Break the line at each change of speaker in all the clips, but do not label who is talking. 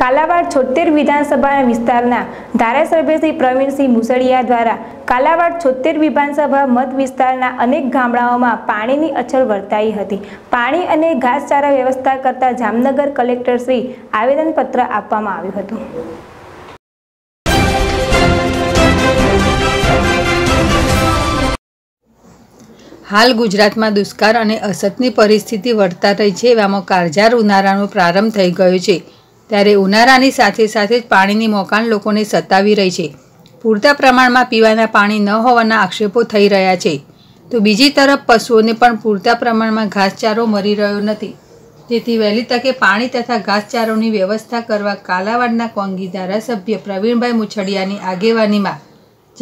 કાલાવાડ છોતેર વિધાનસભાના વિસ્તારના ધારાસભ્ય શ્રી પ્રવીણસિંહ મુસળિયા દ્વારા કાલાવાડ છોતેર વિધાનસભા મત વિસ્તારના અનેક ગામડાઓમાં પાણીની અછળ વર્તાઈ હતી પાણી અને ઘાસચારા વ્યવસ્થા કરતા જામનગર કલેક્ટર શ્રી આવેદનપત્ર આપવામાં આવ્યું હતું હાલ ગુજરાતમાં દુષ્કાળ અને અસતની પરિસ્થિતિ વર્તા રહી છે એવામાં કાળઝાર ઉનાળાનો પ્રારંભ થઈ ગયો છે ત્યારે ઉનાળાની સાથે સાથે જ પાણીની મોકાણ લોકોને સતાવી રહી છે પૂરતા પ્રમાણમાં પીવાના પાણી ન હોવાના આક્ષેપો થઈ રહ્યા છે તો બીજી તરફ પશુઓને પણ પૂરતા પ્રમાણમાં ઘાસચારો મળી રહ્યો નથી તેથી વહેલી તકે પાણી તથા ઘાસચારોની વ્યવસ્થા કરવા કાલાવાડના કોંગી ધારાસભ્ય પ્રવીણભાઈ મુછડિયાની આગેવાનીમાં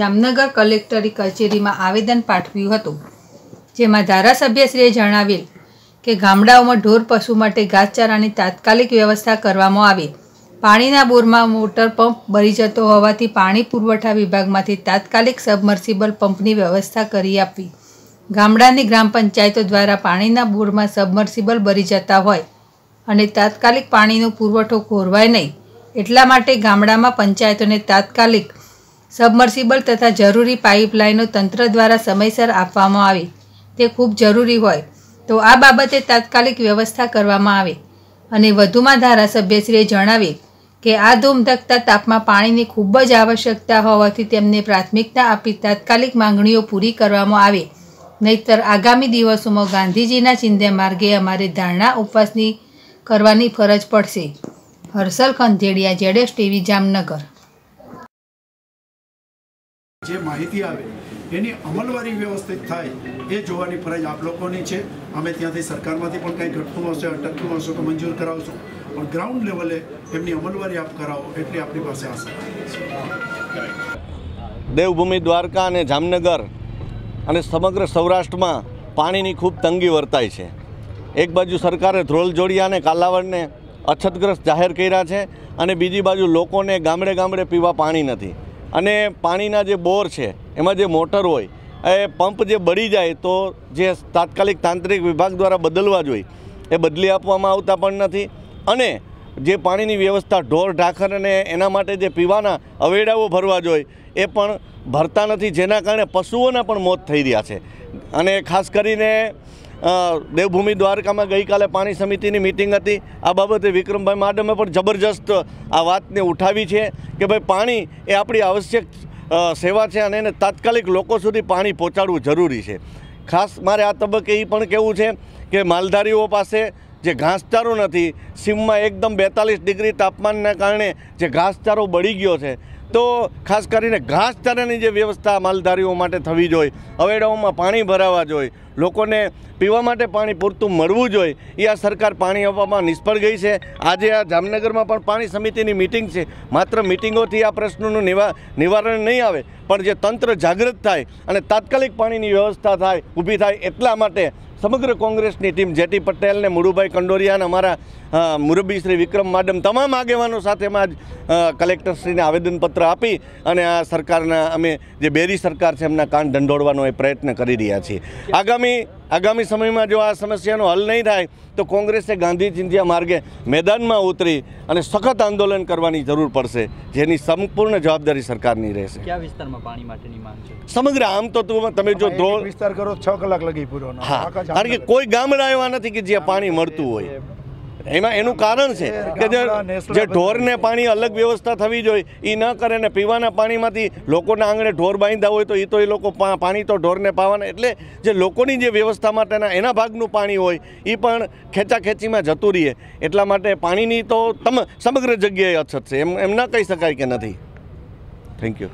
જામનગર કલેક્ટરી કચેરીમાં આવેદન પાઠવ્યું હતું જેમાં ધારાસભ્યશ્રીએ જણાવેલ કે ગામડાઓમાં ઢોર પશુ માટે ઘાસચારાની તાત્કાલિક વ્યવસ્થા કરવામાં આવે પાણીના બોરમાં મોટર પંપ ભરી જતો હોવાથી પાણી પુરવઠા વિભાગમાંથી તાત્કાલિક સબમર્સિબલ પંપની વ્યવસ્થા કરી આપવી ગામડાની ગ્રામ પંચાયતો દ્વારા પાણીના બોરમાં સબમર્સિબલ ભરી જતા હોય અને તાત્કાલિક પાણીનો પુરવઠો ખોરવાય નહીં એટલા માટે ગામડામાં પંચાયતોને તાત્કાલિક સબમર્સિબલ તથા જરૂરી પાઇપલાઇનો તંત્ર દ્વારા સમયસર આપવામાં આવે તે ખૂબ જરૂરી હોય તો આ બાબતે તાત્કાલિક વ્યવસ્થા કરવામાં આવે અને વધુમાં ધારાસભ્યશ્રીએ જણાવ્યું કે આ ધૂમધકતા તાપમાં પાણીની ખૂબ જ આવશ્યકતા હોવાથી તેમને પ્રાથમિકતા આપી તાત્કાલિક માંગણીઓ પૂરી કરવામાં આવે નહીતર આગામી દિવસોમાં ગાંધીજીના ચિંધ્યા માર્ગે અમારે ધારણા ઉપવાસની કરવાની ફરજ પડશે હર્ષલ ખંધેડિયા જેડેશ ટીવી જામનગર
જે માહિતી આવે એની અમલવારી વ્યવસ્થિત થાય એ જોવાની ફરજ આપ લોકોની છે અમે ત્યાંથી સરકારમાંથી પણ કંઈ ઘટતું હશે અટકતું હશે તો મંજૂર કરાવશું પણ ગ્રાઉન્ડ લેવલે એમની અમલવારી આપ કરાવો એટલી આપણી પાસે આશા દેવભૂમિ દ્વારકા અને જામનગર અને સમગ્ર સૌરાષ્ટ્રમાં પાણીની ખૂબ તંગી વર્તાય છે એક બાજુ સરકારે ધ્રોલ જોડિયા કાલાવડને અછતગ્રસ્ત જાહેર કર્યા છે અને બીજી બાજુ લોકોને ગામડે ગામડે પીવા પાણી નથી અને પાણીના જે બોર છે એમાં જે મોટર હોય એ પંપ જે બળી જાય તો જે તાત્કાલિક તાંત્રિક વિભાગ દ્વારા બદલવા જોઈએ એ બદલી આપવામાં આવતા પણ નથી અને જે પાણીની વ્યવસ્થા ઢોર ઢાખર અને એના માટે જે પીવાના અવેડાઓ ભરવા જોઈએ એ પણ ભરતા નથી જેના કારણે પશુઓના પણ મોત થઈ રહ્યા છે અને ખાસ કરીને દેવભૂમિ દ્વારકામાં ગઈકાલે પાણી સમિતિની મિટિંગ હતી આ બાબતે વિક્રમભાઈ માડમે પણ જબરજસ્ત આ વાતને ઉઠાવી છે કે ભાઈ પાણી એ આપણી આવશ્યક સેવા છે અને એને તાત્કાલિક લોકો સુધી પાણી પહોંચાડવું જરૂરી છે ખાસ મારે આ તબક્કે એ પણ કહેવું છે કે માલધારીઓ પાસે જે ઘાસચારો નથી સીમમાં એકદમ બેતાલીસ ડિગ્રી તાપમાનના કારણે જે ઘાસચારો બળી ગયો છે તો ખાસ કરીને ઘાસચારાની જે વ્યવસ્થા માલધારીઓ માટે થવી જોઈએ અવેડાઓમાં પાણી ભરાવા જોઈએ લોકોને પીવા માટે પાણી પૂરતું મળવું જોઈએ એ આ સરકાર પાણી આપવામાં નિષ્ફળ ગઈ છે આજે આ જામનગરમાં પણ પાણી સમિતિની મિટિંગ છે માત્ર મિટિંગોથી આ પ્રશ્નનું નિવા નિવારણ નહીં આવે પણ જે તંત્ર જાગૃત થાય અને તાત્કાલિક પાણીની વ્યવસ્થા થાય ઊભી થાય એટલા માટે સમગ્ર કોંગ્રેસની ટીમ જેટી પટેલને મુળુભાઈ કંડોરિયા અને અમારા મુરબ્બી શ્રી વિક્રમ માડમ તમામ આગેવાનો સાથેમાં જ કલેક્ટરશ્રીને આવેદનપત્ર આપી અને આ સરકારના અમે જે બેરી સરકાર છે એમના કાન દંડોળવાનો એ પ્રયત્ન કરી રહ્યા છીએ આગામી આગામી સમયમાં જો આ સમસ્યાનો હલ નહીં થાય તો કોંગ્રેસે ગાંધી ચિંધ્યા માર્ગે મેદાનમાં ઉતરી અને સખત આંદોલન કરવાની જરૂર પડશે જેની સંપૂર્ણ જવાબદારી સરકારની રહેશે સમગ્ર આમ તો તમે જો ધ્રોળ વિસ્તાર કરો છ કલાક લગી પૂરો હા કારણ કે કોઈ ગામડા એવા નથી કે જ્યાં પાણી મળતું હોય એમાં એનું કારણ છે કે જે ઢોરને પાણી અલગ વ્યવસ્થા થવી જોઈએ એ ન કરે ને પીવાના પાણીમાંથી લોકોના આંગણે ઢોર બાંધ્યા હોય તો એ તો એ લોકો પાણી તો ઢોરને પાવાના એટલે જે લોકોની જે વ્યવસ્થા માટેના એના ભાગનું પાણી હોય એ પણ ખેંચાખેંચીમાં જતું રહીએ એટલા માટે પાણીની તો તમ સમગ્ર જગ્યાએ અછત છે એમ એમ ન કહી શકાય કે નથી થેન્ક યુ